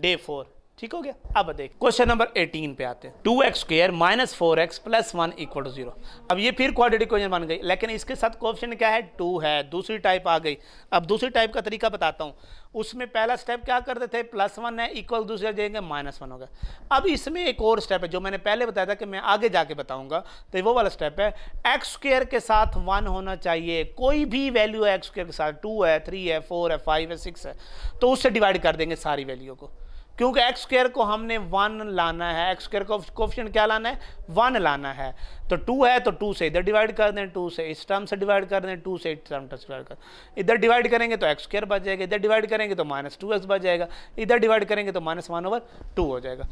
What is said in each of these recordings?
day 4 ठीक हो गया अब देख क्वेश्चन नंबर 18 पे आते हैं two x square minus four x plus one equal to zero अब ये फिर क्वाड्रेटिक क्वेश्चन बन गई लेकिन इसके साथ क्वेश्चन क्या है टू है दूसरी टाइप आ गई अब दूसरी टाइप का तरीका बताता हूँ उसमें पहला स्टेप क्या करते थे प्लस वन है इक्वल दूसरे देंगे माइनस वन होगा अब इसमें एक और स्टेप है जो मैंने पहले बताया था कि मैं आगे जाके बताऊंगा तो वो वाला स्टेप है एक्स स्क्र के साथ वन होना चाहिए कोई भी वैल्यू है एक्स स्क्र के साथ टू है थ्री है फोर है फाइव है सिक्स है तो उससे डिवाइड कर देंगे सारी वैल्यू को क्योंकि एक्स स्क्र को हमने वन लाना है एक्स स्क्र को ऑप्शन क्या लाना है वन लाना है तो टू है तो टू से इधर डिवाइड कर दें टू से इस टर्म से डिवाइड कर दें टू से इस टर्म से डिवाइड कर इधर डिवाइड करेंगे तो एक्स स्क्र बच जाएगा इधर डिवाइड करेंगे तो माइनस टू एक्स बच जाएगा इधर डिवाइड करेंगे तो माइनस वन ओवर टू हो जाएगा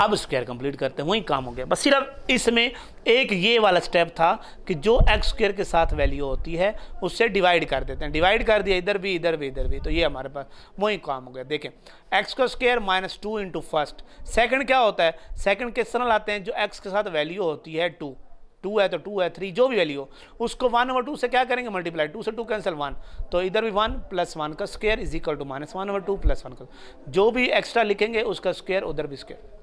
अब स्क्वायर कंप्लीट करते हैं वही काम हो गया बस सिर्फ इसमें एक ये वाला स्टेप था कि जो एक्स स्क्वायर के साथ वैल्यू होती है उससे डिवाइड कर देते हैं डिवाइड कर दिया इधर भी इधर भी इधर भी तो ये हमारे पास वही काम हो गया देखें एक्स का square minus two into first second क्या होता है सेकेंड किस तरह लाते हैं जो एक्स के साथ वैल्यू होती है टू टू है तो टू है थ्री जो भी वैल्यू हो उसको वन ओवर टू से क्या करेंगे मल्टीप्लाई टू से टू कैंसिल वन तो इधर भी वन प्लस वन का square is equal to minus one over two plus one का जो भी एक्स्ट्रा लिखेंगे उसका स्क्वेयर उधर भी स्क्वेयर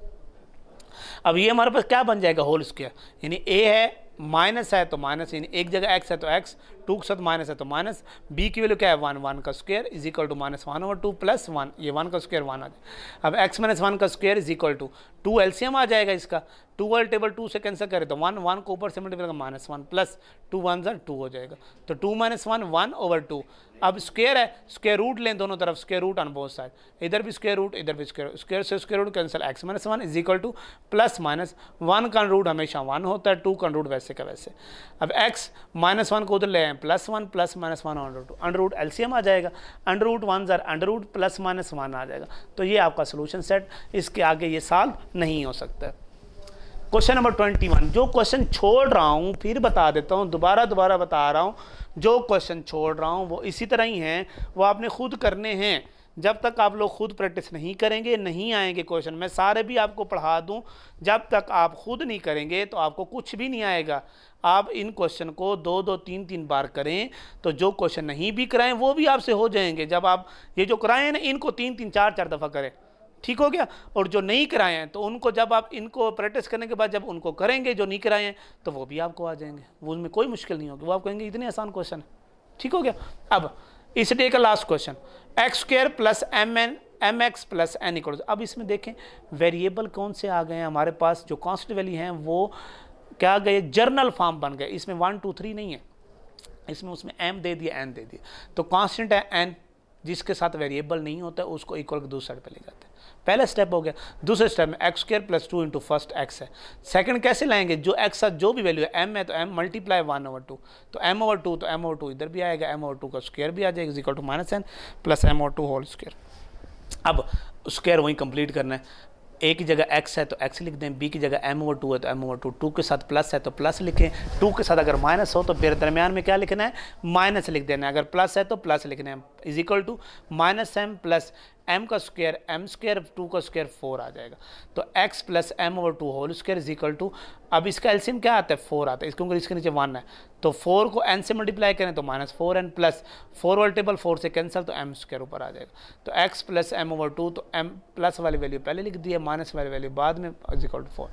अब ये हमारे पास क्या बन जाएगा होल स्क्वायर यानी ए है माइनस है तो माइनस यानी एक जगह एक्स है तो एक्स टू के साथ माइनस है तो माइनस बी की वैल्यू क्या है वन वन का square is equal to minus one over two plus one ये वन का स्क्वेयर वन आ जाए अब एक्स माइनस वन का square is equal to two एल्सियम आ जाएगा इसका टू वाले टेबल टू से कैंसिल करें तो वन वन को ऊपर से मल्टीप्लाई करेगा minus one plus two one ज़र टू हो जाएगा तो two minus one one over two अब स्क्वेयर है स्क्वेयर रूट लें दोनों तरफ square root on both side इधर भी स्क्वेयर रूट इधर भी स्क्वेयर स्क्वेयर से square root cancel x minus one is equal to plus minus one का रूट हमेशा वन होता है टू का रूट वैसे का वैसे अब एक्स माइनस वन को उधर ले आए plus one plus minus one under root under root LCM आ जाएगा अंडर रूट वन ज़र under root plus minus one आ जाएगा तो ये आपका सोल्यूशन सेट इसके आगे ये साल नहीं हो सकता है क्वेश्चन नंबर ट्वेंटी वन जो क्वेश्चन छोड़ रहा हूँ फिर बता देता हूँ दोबारा दोबारा बता रहा हूँ जो क्वेश्चन छोड़ रहा हूँ वो इसी तरह ही हैं वो आपने खुद करने हैं जब तक आप लोग खुद प्रैक्टिस नहीं करेंगे नहीं आएंगे क्वेश्चन मैं सारे भी आपको पढ़ा दूं जब तक आप खुद नहीं करेंगे तो आपको कुछ भी नहीं आएगा आप इन क्वेश्चन को दो दो तीन तीन बार करें तो जो क्वेश्चन नहीं भी कराएं वो भी आपसे हो जाएंगे जब आप ये जो कराएं ना इनको तीन तीन चार चार दफ़ा करें ठीक हो गया और जो नहीं कराए हैं तो उनको जब आप इनको प्रैक्टिस करने के बाद जब उनको करेंगे जो नहीं कराए हैं तो वो भी आपको आ जाएंगे वो उनमें कोई मुश्किल नहीं होगी वो आप कहेंगे इतने आसान क्वेश्चन है ठीक हो गया अब इस डे का last question x square plus m n m x plus n equal अब इसमें देखें वेरिएबल कौन से आ गए हैं हमारे पास जो कॉन्स्ट वैल्यू हैं वो क्या गए जर्नल फॉर्म बन गए इसमें वन टू थ्री नहीं है इसमें उसमें एम दे दिया एन दे दिया तो कॉन्स्टेंट है एन जिसके साथ वेरिएबल नहीं होता है उसको इक्वल के दूसरे साइड पे ले जाते हैं पहला स्टेप हो गया दूसरे स्टेप में x square plus two into first x है सेकंड कैसे लाएंगे जो एक्स साथ जो भी वैल्यू है एम है तो m multiply one over two तो एम ओवर टू तो एम ओवर टू इधर भी आएगा एम ओवर टू का स्क्वेयर भी आ जाएगा is equal to minus n plus m over two whole square अब स्क्वायर वहीं कंप्लीट करना है ए की जगह एक्स है तो एक्स लिख दें बी की जगह एम ओवर टू है तो एम ओवर टू टू के साथ प्लस है तो प्लस लिखें टू के साथ अगर माइनस हो तो फिर दरमियान में क्या लिखना है माइनस लिख देना है अगर प्लस है तो प्लस लिखना है is equal to minus m plus m का स्क्वेयर एम स्क्वायर टू का स्क्वेयर फोर आ जाएगा तो x plus m over two whole square is equal to अब इसका एल्सियम क्या आता है फोर आता है इसके क्योंकि इसके नीचे वन है तो फोर को एन से मल्टीप्लाई करें तो minus four n plus four वाले टेबल फोर से कैंसिल तो एम स्क्वेयर ऊपर आ जाएगा तो x plus m over two तो एम प्लस वाली वैल्यू पहले लिख दी है माइनस वाली वैल्यू बाद में इज इक्वल टू फोर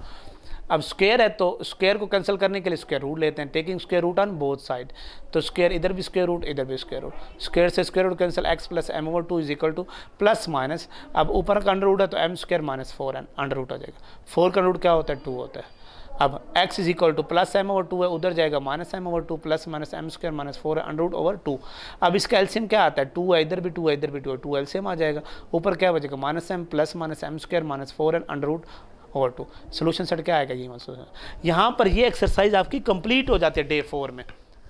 अब स्क्वेयर है तो स्क्वेयर को कैंसिल करने के लिए स्क्वेयर रूट लेते हैं taking square root on both side तो स्क्वेयर इधर भी स्क्वेयर रूट इधर भी स्क्वेयर रूट स्क्वेयर से square root cancel x plus m over two is equal to plus minus अब ऊपर का अंडर रूट है तो m square minus four n under root हो जाएगा फोर का रूट क्या होता है टू होता है अब x is equal to plus m over two है उधर जाएगा minus m over two plus minus m square minus four है रूट ओवर टू अब इसका एल्सियम क्या आता है टू है इधर भी टू है इधर भी टू है टू एल्सियम आ जाएगा ऊपर क्या हो जाएगा minus m plus minus m square minus four है root over two solution set क्या आएगा ये सोल्यूशन यहाँ पर ये एक्सरसाइज आपकी कंप्लीट हो जाती है डे फोर में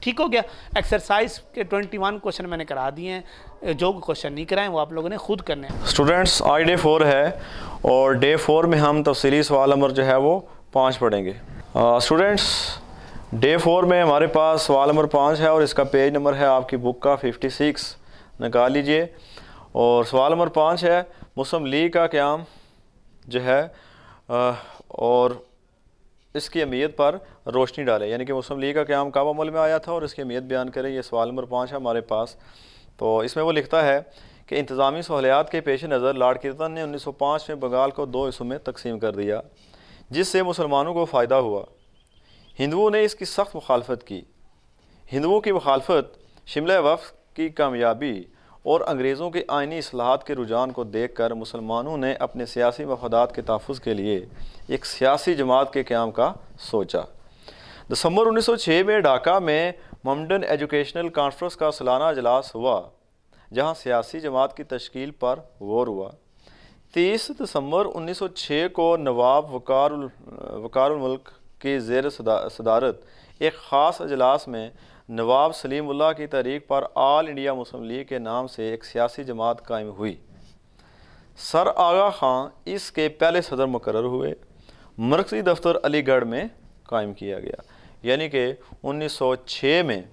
ठीक हो गया एक्सरसाइज के 21 क्वेश्चन मैंने करा दिए हैं जो क्वेश्चन नहीं कराए वो आप लोगों ने खुद करने हैं स्टूडेंट्स आज डे फोर है और डे फोर में हम तफसली सवाल नंबर जो है वो पाँच पढ़ेंगे स्टूडेंट्स डे फोर में हमारे पास सवाल नंबर पाँच है और इसका पेज नंबर है आपकी बुक का सिक्स निकाल लीजिए और सवाल नंबर पाँच है मुस्लिम लीग का क्याम जो है और इसकी अहमियत पर रोशनी डालें यानी कि मुस्लिम लीग का क्या कब अमल में आया था और इसकी अहमियत बयान करें यह सवाल नंबर पाँच है हमारे पास तो इसमें वो लिखता है कि इंतज़ामी सहूलियात के पेश नज़र लाड कीर्तन ने उन्नीस सौ पाँच में बंगाल को दो हिस्सों में तकसीम कर दिया जिससे मुसलमानों को फ़ायदा हुआ हिंदुओं ने इसकी सख्त मुखालफत की हिंदुओं की मुखालफत शिमला वफ की कामयाबी और अंग्रेज़ों के आइनी असलाहत के रुझान को देख कर मुसलमानों ने अपने सियासी मफादात के तहफ़ के लिए एक सियासी जमात के क्याम का सोचा दिसंबर 1906 में ढाका में ममडन एजुकेशनल कॉन्फ्रेंस का सालाना अजलास हुआ जहां सियासी जमात की तश्कील पर गौर हुआ 30 दिसंबर 1906 को नवाब वकार वकार मुल्क की जेर सदारत एक ख़ास अजलास में नवाब सलीम उल्लाह की तहरीक पर आल इंडिया मुस्लिम लीग के नाम से एक सियासी जमात कायम हुई सर आगा खां इसके पहले सदर मुकर हुए मरकजी दफ्तर अलीगढ़ में कायम किया गया यानी कि 1906 में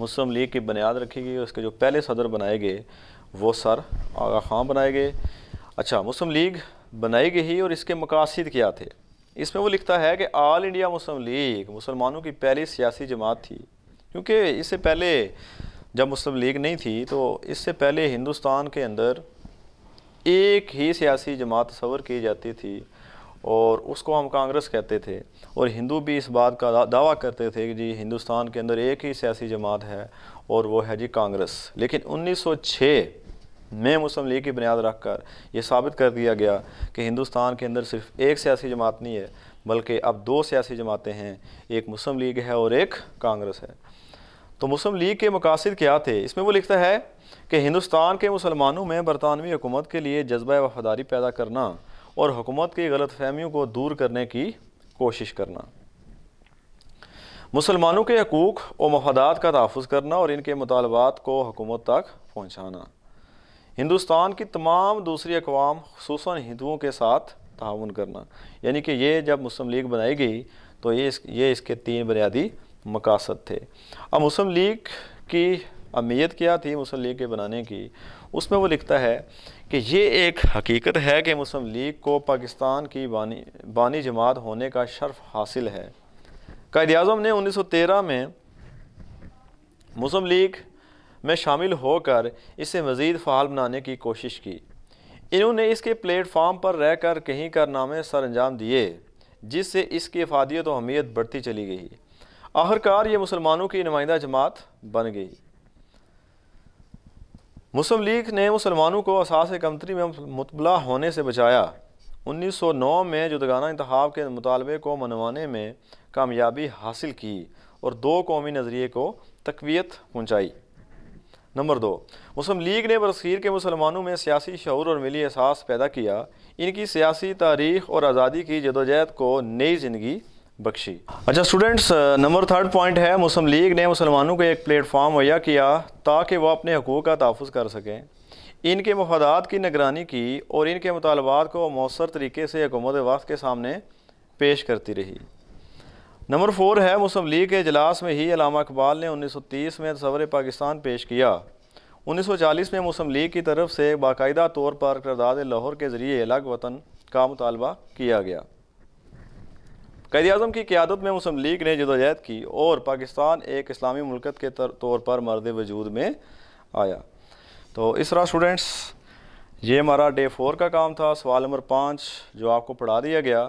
मुस्लिम लीग की बुनियाद रखी गई उसके जो पहले सदर बनाए गए वो सर आगा खां बनाए गए अच्छा मुस्लिम लीग बनाई गई और इसके मकासद क्या थे इसमें वो लिखता है कि आल इंडिया मुस्लिम लीग मुसलमानों की पहली सियासी जमात थी क्योंकि इससे पहले जब मुस्लिम लीग नहीं थी तो इससे पहले हिंदुस्तान के अंदर एक ही सियासी जमात तस्वर की जाती थी और उसको हम कांग्रेस कहते थे और हिंदू भी इस बात का दावा करते थे कि जी हिंदुस्तान के अंदर एक ही सियासी जमात है और वो है जी कांग्रेस लेकिन में मुस्लिम लीग की बुनियाद रख कर साबित कर दिया गया कि हिंदुस्तान के अंदर सिर्फ एक सियासी जमात नहीं है बल्कि अब दो सियासी जमातें हैं एक मुस्लिम लीग है और एक कांग्रेस है तो मुस्लिम लीग के मकासद क्या थे इसमें वो लिखता है कि हिंदुस्तान के मुसलमानों में बरतानवी हुकूमत के लिए जज्बा वफादारी पैदा करना और हुकूमत की गलत फहमियों को दूर करने की कोशिश करना मुसलमानों के हकूक़ और मफादात का तहफ़ करना और इनके मुतालबात को हुकूमत तक पहुँचाना हिंदुस्तान की तमाम दूसरी अकवाम खूस हिंदुओं के साथ ताउन करना यानी कि ये जब मुस्लिम लीग बनाई गई तो ये इस, ये इसके तीन बुनियादी मकासद थे अब मुस्लिम लीग की अहमियत क्या थी मुस्लिम लीग के बनाने की उसमें वो लिखता है कि ये एक हकीकत है कि मुस्लिम लीग को पाकिस्तान की बानी बानी जमात होने का शर्फ हासिल है कायद अजम ने 1913 में मुस्लिम लीग में शामिल होकर इसे मज़ीद फ़ाल बनाने की कोशिश की इन्होंने इसके प्लेटफार्म पर रहकर कहीं कारनामे सर अंजाम दिए जिससे इसकी अफादियत तो अहमियत बढ़ती चली गई आखिरकार ये मुसलमानों की नुमाइंदा जमात बन गई मुस्लिम लीग ने मुसलमानों को असास कमतरी में मुतबला होने से बचाया 1909 में जुदगाना इंतहा के मुतालबे को मनवाने में कामयाबी हासिल की और दो कौमी नज़रिए को तकवीत पहुँचाई नंबर दो मुस्लिम लीग ने बरसीर के मुसलमानों में सियासी शौर और मिली एहसास पैदा किया इनकी सियासी तारीख और आज़ादी की जदोजहद को नई ज़िंदगी बख्शी अच्छा स्टूडेंट्स नंबर थर्ड पॉइंट है मुस्लिम लीग ने मुसलमानों को एक प्लेटफॉर्म मुहैया किया ताकि वह अपने हकूक़ का तहफ़ कर सकें इनके मफादात की निगरानी की और इनके मुतालबात को मौसर तरीके से हुकूमत वक्त के सामने पेश करती रही नंबर फोर है मुस्लिम लीग के अजलास में ही अलामा इकबाल ने उन्नीस सौ तीस में तस्वर पाकिस्तान पेश किया उन्नीस सौ चालीस में मुस्लिम लीग की तरफ से बाकायदा तौर पर करदाद लाहौर के ज़रिए अलग वतन का मुतालबा किया गया कैद अजम की क्यादत में मुस्लिम लीग ने जदोजहद की और पाकिस्तान एक इस्लामी मुल्कत के तौर पर मर्द वजूद में आया तो इस तरह स्टूडेंट्स ये हमारा डे फोर का काम था सवाल नंबर पाँच जो आपको पढ़ा दिया गया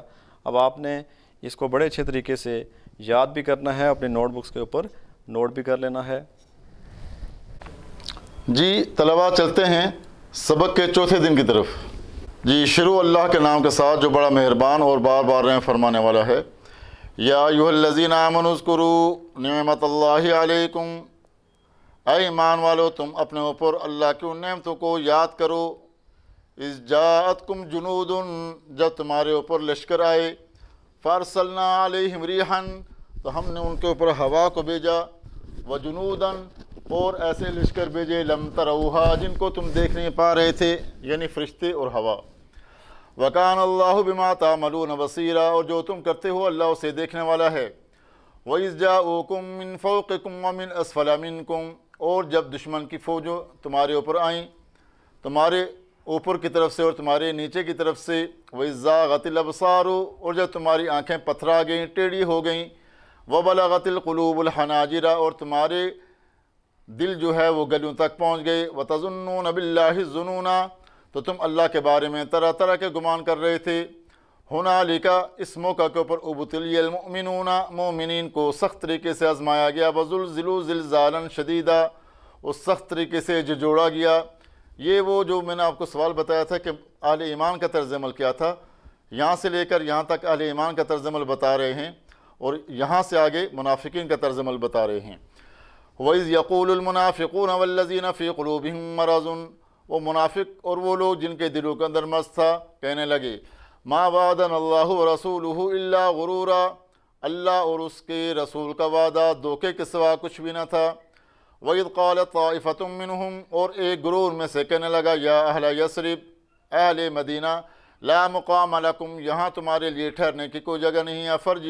अब आपने इसको बड़े अच्छे तरीके से याद भी करना है अपने नोटबुक्स के ऊपर नोट भी कर लेना है जी तलबा चलते हैं सबक के चौथे दिन की तरफ जी शुरू अल्लाह के नाम के साथ जो बड़ा मेहरबान और बार बार रहें फरमाने वाला है या यूहलजीन आमनस्करू नमत अलकुम अय ईमान वालो तुम अपने ऊपर अल्लाह की उन नमतों को याद करो इस जात कुम जुनूद जब तुम्हारे ऊपर लश्कर आए फ़ारसलना अलहमरीहन तो हमने उनके ऊपर हवा को भेजा व जुनूदन और ऐसे लश्कर भेजे लम तरऊहा जिनको तुम देख नहीं पा रहे थे यानी फ़रिश्ते और हवा वकान अल्लाह बिमा तामलून बसीरा और जो तुम करते हो अल्लाह उसे देखने वाला है वज़ाकुम मिन फ़ोकम मिन असफलामिन कुम और जब दुश्मन की फ़ौजों तुम्हारे ऊपर आईं तुम्हारे ऊपर की तरफ से और तुम्हारे नीचे की तरफ से वज़ा गतिल अबसारो और जब तुम्हारी आँखें पथरा गईं टेढ़ी हो गईं वबला गतिल हनाजिरा और तुम्हारे दिल जो है वो गलियों तक पहुँच गए व तजुन्नून अबिल्लाजुनूना तो तुम अल्लाह के बारे में तरह तरह के गुमान कर रहे थे लिका इस मौका के ऊपर उबतलमिनूना मोमिन को सख्त तरीके से आजमाया गया वजुलजिलू जिलजालन शदीदा उस सख्त तरीके से जोड़ा गया ये वो जो मैंने आपको सवाल बताया था कि आल ईमान का तर्जमल क्या था यहाँ से लेकर यहाँ तक आल ईमान का तर्जमल बता रहे हैं और यहाँ से आगे मुनाफिकीन का तर्जमल बता रहे हैं वज़ यक़ूलमनाफ़िकून वल्लिन फ़ी क़लूब वो मुनाफिक और वो लोग जिनके दिलों के अंदर मस्त था कहने लगे माँ वादन अल्लाह रसूल अल्लाह और उसके रसूल का वादा धोखे के सिवा कुछ भी ना था वही कल तफ़तमिनहम और एक ग्रूर में से कहने लगा या अहल यसरब अहल मदीना ला मुकाम यहाँ तुम्हारे लिए ठहरने की कोई जगह नहीं है फ़र्ज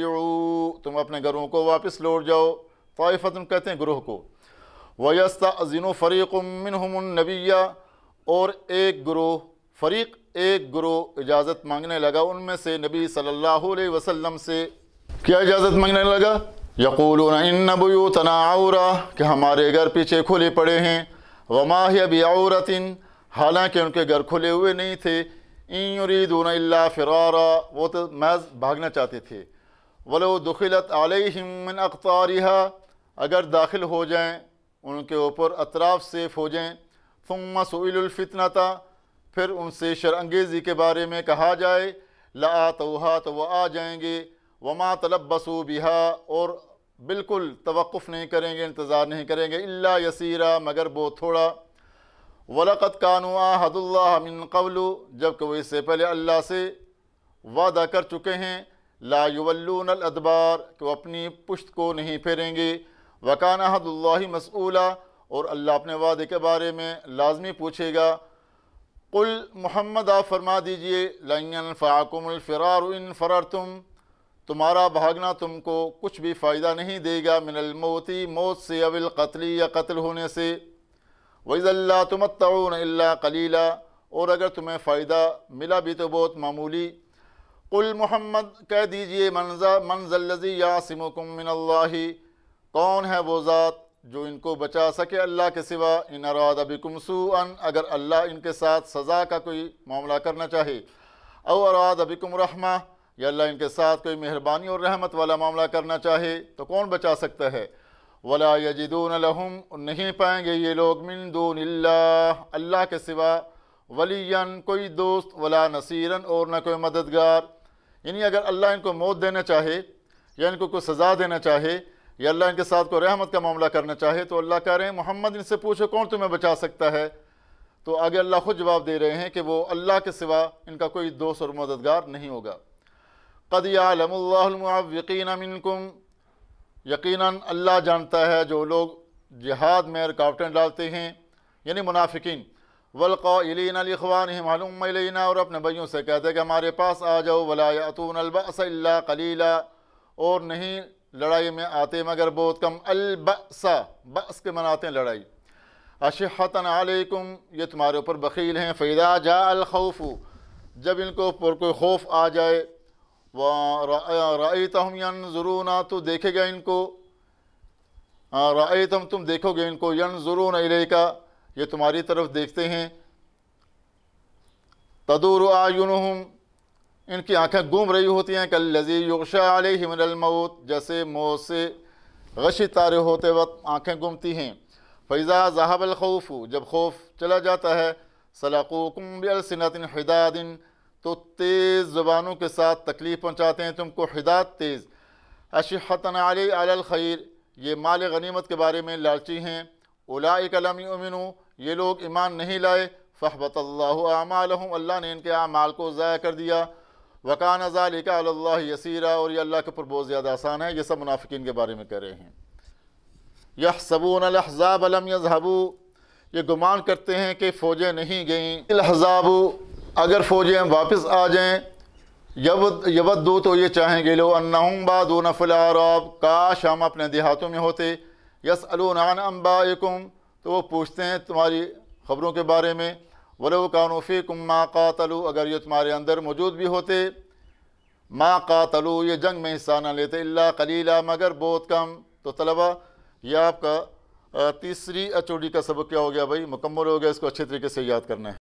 तुम अपने घरों को वापस लौट जाओ तोफ़तम कहते हैं ग्रोह को वयस्ता ज़िन हमनबिया और एक ग्रोह फ़रीक एक ग्रोह इजाज़त मांगने लगा उनमें से नबी सल्ला वसलम से क्या इजाज़त मांगने लगा यकूल इन बयूतना आउरा कि हमारे घर पीछे खुले पड़े हैं वमाह भी औरतिन हालांकि उनके घर खुले हुए नहीं थे ईरीदून फ़िरारा वो तो महज भागना चाहते थे वलो दुखिलत आलिमिन अख्तारिहा अगर दाखिल हो जाएँ उनके ऊपर अतराफ़ हो फौजें तुम सईलफ़ितना था फिर उनसे शरअंगेज़ी के बारे में कहा जाए ला तो वह आ जाएंगे वमा तलब बसू बिहा और बिल्कुल तवक़ नहीं करेंगे इंतज़ार नहीं करेंगे इल्ला यसीरा मगर वो थोड़ा वलक़त कानुआ हदुल्ला मिन कबलू जबकि वो इससे पहले अल्लाह से वादा कर चुके हैं लायुवल्लूनलअदबार कि वो अपनी पुश्त को नहीं फेरेंगे वकाना हदुल्ला मसूला और अल्लाह अपने वादे के बारे में लाजमी पूछेगा कुल मोहम्मद आप फरमा दीजिए लंगन फ़ाकुमफ़रार इन फ़रार तुम तुम्हारा भागना तुमको कुछ भी फ़ायदा नहीं देगा मिनल मोती मौत से अविल कतली या कत्ल होने से वज़ल्ला तुम अल्ला कलीला और अगर तुम्हें फ़ायदा मिला भी तो बहुत मामूली कुल मोहम्मद कह दीजिए मनजा मनजल्लजी यासिमुकुम कौन है वो ज़ात जो इनको बचा सके अल्लाह के सिवा इन अराद बिकुमसून अगर अल्लाह इनके साथ सज़ा का कोई मामला करना चाहे और अराद बिकुम रहमा या अल्लाह इनके साथ कोई मेहरबानी और रहमत वाला मामला करना चाहे तो कौन बचा सकता है वला यजिदून लहुम नहीं पाएंगे ये लोग मिन दून अल्लाह के सिवा वलीन कोई दोस्त वला नसीरन और ना कोई मददगार यानी अगर अल्लाह इनको मौत देना चाहे या इनको कोई सज़ा देना चाहे या अल्लाह इनके साथ कोई रहमत का मामला करना चाहे तो अल्लाह कह रहे हैं मोहम्मद इनसे पूछो कौन तुम्हें बचा सकता है तो आगे अल्लाह खुद जवाब दे रहे हैं कि वो अल्लाह के सिवा इनका कोई दोस्त और मददगार नहीं होगा कदियालमल्लाकिन मिनकुम यकीनन अल्लाह जानता है जो लोग जिहाद में रुकावटें डालते हैं यानी मुनाफिकीन वलक़ालिन अलिखवान मालूमना और अपने भैयों से कहते हैं कि हमारे पास आ जाओ वलायतून अलबसा कलीला और नहीं लड़ाई में आते मगर बहुत कम अलबसा बस के मनाते हैं लड़ाई अशहतन आलकुम ये तुम्हारे ऊपर बकील हैं फ़ैदा जा अलखौफ़ जब इनको पर कोई खौफ आ जाए व तम यन ज़रूना तो देखेगा इनको तम तुम देखोगे इनको यन ज़रून का ये तुम्हारी तरफ देखते हैं तदूर हम इनकी आंखें घूम रही होती हैं कल लजी योशा हिमनमौत जैसे मौत से गशी तारे होते वक्त आंखें घूमती हैं फ़ैज़ा जहाबल खौफ जब खौफ चला जाता है सलाकुकुम बिलसिनतिन हिदादिन तो तेज़ ज़बानों के साथ तकलीफ़ पहुँचाते हैं तुमको हिदात तेज़ अशहतन अलखीर ये माल गनीमत के बारे में लालची हैं कलमी उमिन ये लोग ईमान नहीं लाए फ़हबत अमाल अल्लाह ने इनके अमाल को ज़ाया कर दिया वकान ज़ालिका यसीरा और ये अल्लाह के ऊपर बहुत ज़्यादा आसान है ये सब मुनाफिकीन के बारे में कह रहे हैं यह सबून अलहज़ाब अलम यजहबू ये गुमान करते हैं कि फ़ौजें नहीं गईं अलहज़ाबू अगर फ़ौजें वापस आ जाएँ यव यवद्दू तो ये चाहेंगे लो अन्नाहम बादून फ़िलारब काश हम अपने देहातों में होते यस अम्बा अम्बाकुम तो वो पूछते हैं तुम्हारी ख़बरों के बारे में वलो कानूफ़ी का कातलू अगर ये तुम्हारे अंदर मौजूद भी होते माँ कातलू ये जंग में हिस्सा ना लेते अल्ला कलीला मगर बहुत कम तो तलबा यह आपका तीसरी अचोड़ी का सबक क्या हो गया भाई मुकम्मल हो गया इसको अच्छे तरीके से याद करना है